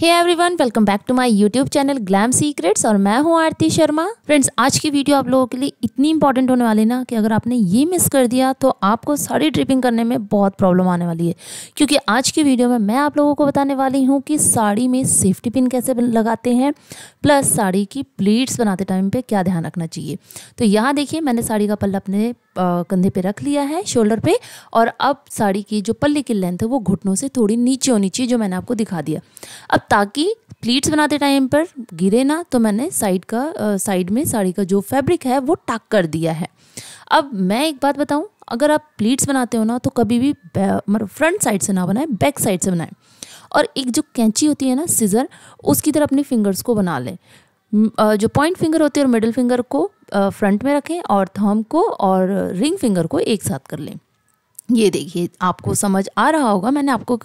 hey everyone welcome back to my YouTube channel Glam Secrets और मैं हूं आरती Sharma friends आज की वीडियो आप लोगों के लिए इतनी इंपॉर्टेंट होने वाली ना कि अगर आपने ये मिस कर दिया तो आपको साड़ी ट्रिपिंग करने में बहुत प्रॉब्लम आने वाली है क्योंकि आज की वीडियो में मैं आप लोगों को बताने वाली हूँ कि साड़ी में सेफ्टी पिन कैसे लगाते हैं प्लस साड़ी की प्लीट्स बनाते टाइम पर क्या ध्यान रखना चाहिए तो यहाँ देखिए मैंने साड़ी का पल्ला अपने कंधे पे रख लिया है शोल्डर पे और अब साड़ी की जो पल्ले की लेंथ है वो घुटनों से थोड़ी नीचे होनी चाहिए जो मैंने आपको दिखा दिया अब ताकि प्लीट्स बनाते टाइम पर गिरे ना तो मैंने साइड का साइड में साड़ी का जो फैब्रिक है वो टक कर दिया है अब मैं एक बात बताऊं अगर आप प्लीट्स बनाते हो ना तो कभी भी फ्रंट साइड से ना बनाएं बैक साइड से बनाएं और एक जो कैंची होती है ना सीज़र उसकी तरह अपने फिंगर्स को बना लें जो पॉइंट फिंगर होती है और मिडिल फिंगर को फ्रंट में रखें और थम को और रिंग फिंगर को एक साथ कर लें ये देखिए आपको समझ आ रहा होगा मैंने आपको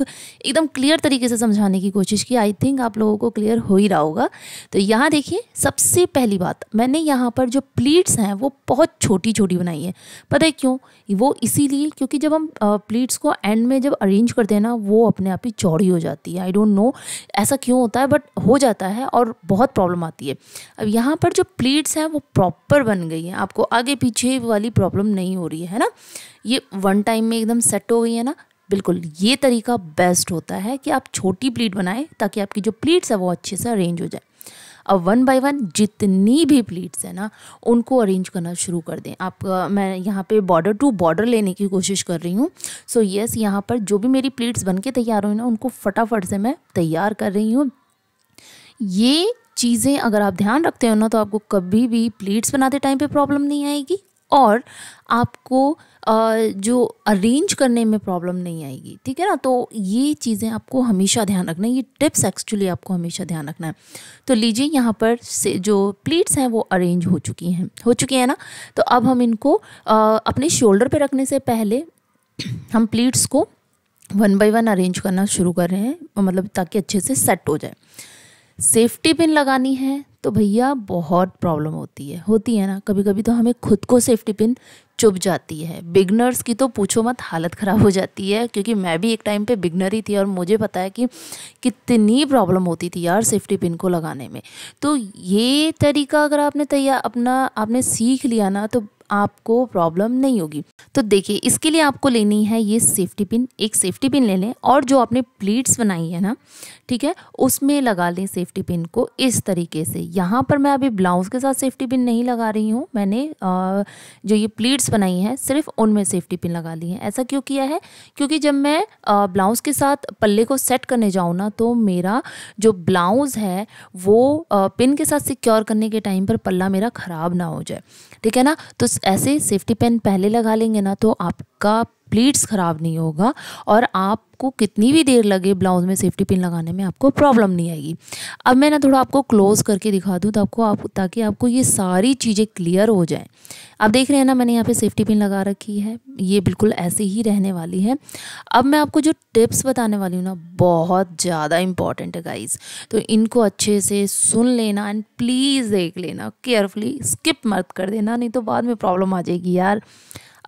एकदम क्लियर तरीके से समझाने की कोशिश की आई थिंक आप लोगों को क्लियर हो ही रहा होगा तो यहाँ देखिए सबसे पहली बात मैंने यहाँ पर जो प्लीट्स हैं वो बहुत छोटी छोटी बनाई है पता है क्यों वो इसीलिए क्योंकि जब हम प्लीट्स को एंड में जब अरेंज करते हैं ना वो अपने आप ही चौड़ी हो जाती है आई डोंट नो ऐसा क्यों होता है बट हो जाता है और बहुत प्रॉब्लम आती है अब यहाँ पर जो प्लीट्स हैं वो प्रॉपर बन गई हैं आपको आगे पीछे वाली प्रॉब्लम नहीं हो रही है ना ये वन टाइम में एकदम सेट हो गई है ना बिल्कुल ये तरीका बेस्ट होता है कि आप छोटी प्लीट बनाएं ताकि आपकी जो प्लीट्स है वो अच्छे से अरेंज हो जाए अब वन बाय वन जितनी भी प्लीट्स है ना उनको अरेंज करना शुरू कर दें आप मैं यहाँ पे बॉर्डर टू बॉर्डर लेने की कोशिश कर रही हूँ सो so, यस yes, यहाँ पर जो भी मेरी प्लीट्स बन के तैयार हुई ना उनको फटाफट से मैं तैयार कर रही हूँ ये चीज़ें अगर आप ध्यान रखते हो ना तो आपको कभी भी प्लेट्स बनाते टाइम पे प्रॉब्लम नहीं आएगी और आपको जो अरेंज करने में प्रॉब्लम नहीं आएगी ठीक है ना तो ये चीज़ें आपको हमेशा ध्यान रखना है ये टिप्स एक्चुअली आपको हमेशा ध्यान रखना है तो लीजिए यहाँ पर से जो प्लीट्स हैं वो अरेंज हो चुकी हैं हो चुकी हैं ना तो अब हम इनको अपने शोल्डर पे रखने से पहले हम प्लीट्स को वन बाय वन अरेंज करना शुरू कर रहे हैं मतलब ताकि अच्छे से सेट हो जाए सेफ्टी पिन लगानी है तो भैया बहुत प्रॉब्लम होती है होती है ना कभी कभी तो हमें खुद को सेफ्टी पिन चुभ जाती है बिगनर्स की तो पूछो मत हालत ख़राब हो जाती है क्योंकि मैं भी एक टाइम पे बिगनर ही थी और मुझे पता है कि कितनी प्रॉब्लम होती थी यार सेफ्टी पिन को लगाने में तो ये तरीका अगर आपने तैयार अपना आपने सीख लिया ना तो आपको प्रॉब्लम नहीं होगी तो देखिए इसके लिए आपको लेनी है ये सेफ्टी पिन एक सेफ्टी पिन ले लें और जो आपने प्लीट्स बनाई है ना ठीक है उसमें लगा लें सेफ्टी पिन को इस तरीके से यहाँ पर मैं अभी ब्लाउज़ के साथ सेफ्टी पिन नहीं लगा रही हूँ मैंने जो ये प्लीट्स बनाई हैं सिर्फ उनमें सेफ्टी पिन लगा ली है ऐसा क्यों किया है क्योंकि जब मैं ब्लाउज़ के साथ पल्ले को सेट करने जाऊँ ना तो मेरा जो ब्लाउज़ है वो पिन के साथ सिक्योर करने के टाइम पर पल्ला मेरा ख़राब ना हो जाए ठीक है ना तो ऐसे सेफ्टी पिन पहले लगा लेंगे ना तो आपका प्लीट्स ख़राब नहीं होगा और आपको कितनी भी देर लगे ब्लाउज़ में सेफ्टी पिन लगाने में आपको प्रॉब्लम नहीं आएगी अब मैं ना थोड़ा आपको क्लोज़ करके दिखा दूँ तो आपको आप ताकि आपको ये सारी चीज़ें क्लियर हो जाएँ आप देख रहे हैं ना मैंने यहाँ पे सेफ्टी पिन लगा रखी है ये बिल्कुल ऐसे ही रहने वाली है अब मैं आपको जो टिप्स बताने वाली हूँ ना बहुत ज़्यादा इंपॉर्टेंट है गाइज तो इनको अच्छे से सुन लेना एंड प्लीज़ देख लेना केयरफुली स्किप मत कर देना नहीं तो बाद में प्रॉब्लम आ जाएगी यार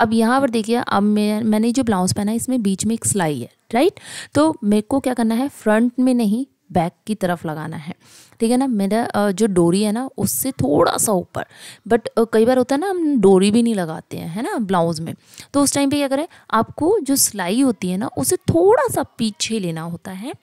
अब यहाँ पर देखिए अब मैं मैंने जो ब्लाउज़ पहना है इसमें बीच में एक सिलाई है राइट तो मेरे को क्या करना है फ्रंट में नहीं बैक की तरफ लगाना है ठीक है ना मेरा जो डोरी है ना उससे थोड़ा सा ऊपर बट कई बार होता है ना हम डोरी भी नहीं लगाते हैं है ना ब्लाउज़ में तो उस टाइम पे क्या करें आपको जो सिलाई होती है ना उसे थोड़ा सा पीछे लेना होता है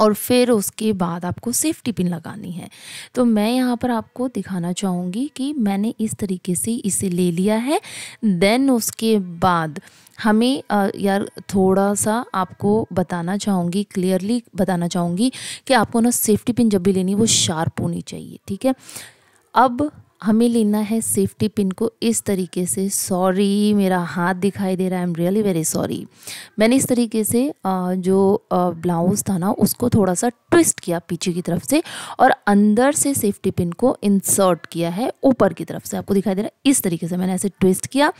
और फिर उसके बाद आपको सेफ्टी पिन लगानी है तो मैं यहाँ पर आपको दिखाना चाहूँगी कि मैंने इस तरीके से इसे ले लिया है देन उसके बाद हमें यार थोड़ा सा आपको बताना चाहूँगी क्लियरली बताना चाहूँगी कि आपको ना सेफ्टी पिन जब भी लेनी वो शार्प होनी चाहिए ठीक है अब हमें लेना है सेफ्टी पिन को इस तरीके से सॉरी मेरा हाथ दिखाई दे रहा है I am really very sorry मैंने इस तरीके से जो ब्लाउज़ था ना उसको थोड़ा सा ट्विस्ट किया पीछे की तरफ से और अंदर से सेफ्टी पिन को इंसर्ट किया है ऊपर की तरफ से आपको दिखाई दे रहा है इस तरीके से मैंने ऐसे ट्विस्ट किया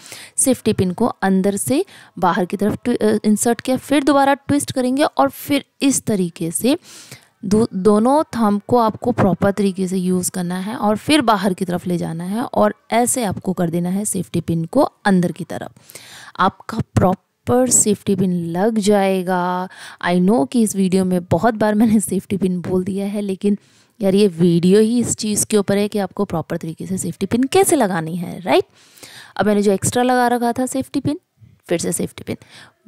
सेफ्टी पिन को अंदर से बाहर की तरफ इंसर्ट किया फिर दोबारा ट्विस्ट करेंगे और फिर इस तरीके से दो, दोनों थंब को आपको प्रॉपर तरीके से यूज़ करना है और फिर बाहर की तरफ ले जाना है और ऐसे आपको कर देना है सेफ्टी पिन को अंदर की तरफ आपका प्रॉपर पर सेफ्टी पिन लग जाएगा आई नो कि इस वीडियो में बहुत बार मैंने सेफ्टी पिन बोल दिया है लेकिन यार ये वीडियो ही इस चीज़ के ऊपर है कि आपको प्रॉपर तरीके से सेफ्टी पिन कैसे लगानी है राइट अब मैंने जो एक्स्ट्रा लगा रखा था सेफ्टी पिन फिर से सेफ्टी पिन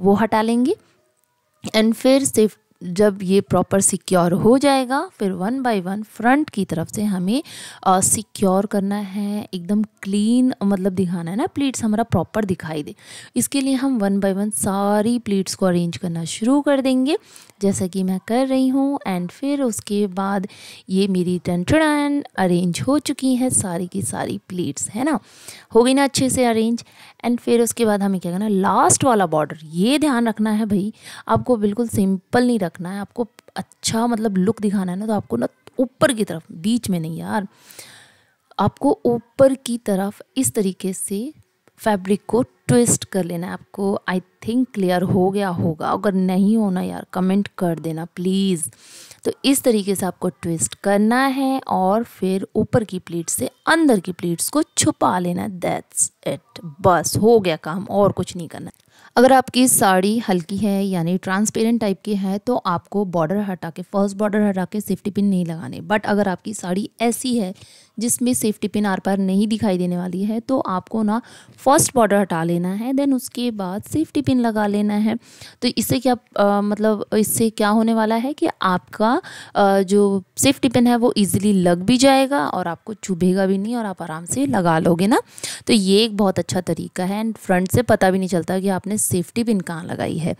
वो हटा लेंगे एंड फिर सेफ जब ये प्रॉपर सिक्योर हो जाएगा फिर वन बाय वन फ्रंट की तरफ से हमें सिक्योर करना है एकदम क्लीन मतलब दिखाना है ना प्लीट्स हमारा प्रॉपर दिखाई दे इसके लिए हम वन बाय वन सारी प्लीट्स को अरेंज करना शुरू कर देंगे जैसा कि मैं कर रही हूँ एंड फिर उसके बाद ये मेरी एंड अरेंज हो चुकी है सारी की सारी प्लीट्स है ना हो गई ना अच्छे से अरेंज एंड फिर उसके बाद हमें क्या करना लास्ट वाला बॉर्डर ये ध्यान रखना है भाई आपको बिल्कुल सिंपल नहीं रख रखना है आपको अच्छा मतलब लुक दिखाना है ना तो आपको ना ऊपर की तरफ बीच में नहीं यार आपको ऊपर की तरफ इस तरीके से फैब्रिक को ट्विस्ट कर लेना आपको आई थिंक क्लियर हो गया होगा अगर नहीं होना यार कमेंट कर देना प्लीज़ तो इस तरीके से आपको ट्विस्ट करना है और फिर ऊपर की प्लीट से अंदर की प्लेट्स को छुपा लेना दैट्स इट बस हो गया काम और कुछ नहीं करना अगर आपकी साड़ी हल्की है यानी ट्रांसपेरेंट टाइप की है तो आपको बॉर्डर हटा के फर्स्ट बॉर्डर हटा के सेफ्टी पिन नहीं लगाने बट अगर आपकी साड़ी ऐसी है जिसमें सेफ्टी पिन आर पार नहीं दिखाई देने वाली है तो आपको ना फर्स्ट बॉर्डर हटा लेना है देन उसके बाद सेफ्टी पिन लगा लेना है तो इससे क्या आ, मतलब इससे क्या होने वाला है कि आपका आ, जो सेफ्टी पिन है वो ईजिली लग भी जाएगा और आपको चुभेगा भी नहीं और आप आराम से लगा लोगे ना तो ये एक बहुत अच्छा तरीका है एंड फ्रंट से पता भी नहीं चलता कि आपने सेफ्टी पिन कहाँ लगाई है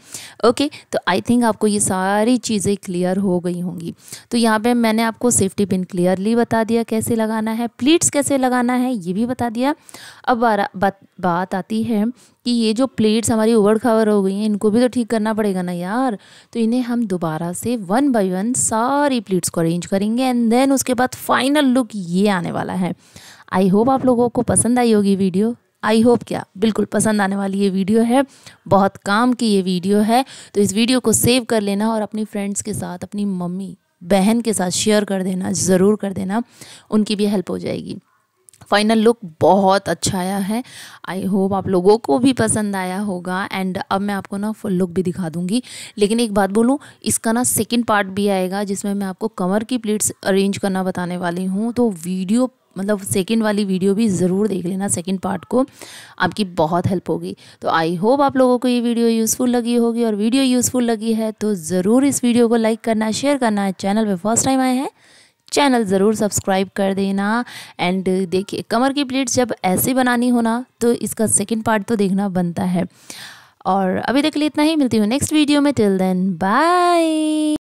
ओके तो आई थिंक आपको ये सारी चीज़ें क्लियर हो गई होंगी तो यहाँ पे मैंने आपको सेफ्टी पिन क्लियरली बता दिया कैसे लगाना है प्लीट्स कैसे लगाना है ये भी बता दिया अब बात बात आती है कि ये जो प्लेट्स हमारी उबड़ खबर हो गई हैं इनको भी तो ठीक करना पड़ेगा ना यार तो इन्हें हम दोबारा से वन बाय वन सारी प्लेट्स को अरेंज करेंगे एंड देन उसके बाद फाइनल लुक ये आने वाला है आई होप आप लोगों को पसंद आई होगी वीडियो आई होप क्या बिल्कुल पसंद आने वाली ये वीडियो है बहुत काम की ये वीडियो है तो इस वीडियो को सेव कर लेना और अपनी फ्रेंड्स के साथ अपनी मम्मी बहन के साथ शेयर कर देना ज़रूर कर देना उनकी भी हेल्प हो जाएगी फाइनल लुक बहुत अच्छा आया है आई होप आप लोगों को भी पसंद आया होगा एंड अब मैं आपको ना फुल लुक भी दिखा दूंगी लेकिन एक बात बोलूँ इसका ना सेकंड पार्ट भी आएगा जिसमें मैं आपको कमर की प्लेट्स अरेंज करना बताने वाली हूँ तो वीडियो मतलब सेकंड वाली वीडियो भी ज़रूर देख लेना सेकंड पार्ट को आपकी बहुत हेल्प होगी तो आई होप आप लोगों को ये वीडियो यूज़फुल लगी होगी और वीडियो यूज़फुल लगी है तो ज़रूर इस वीडियो को लाइक करना शेयर करना चैनल पर फर्स्ट टाइम आए हैं चैनल ज़रूर सब्सक्राइब कर देना एंड देखिए कमर की प्लेट्स जब ऐसे बनानी हो ना तो इसका सेकेंड पार्ट तो देखना बनता है और अभी तक लिए इतना ही मिलती हूँ नेक्स्ट वीडियो में टिल देन बाय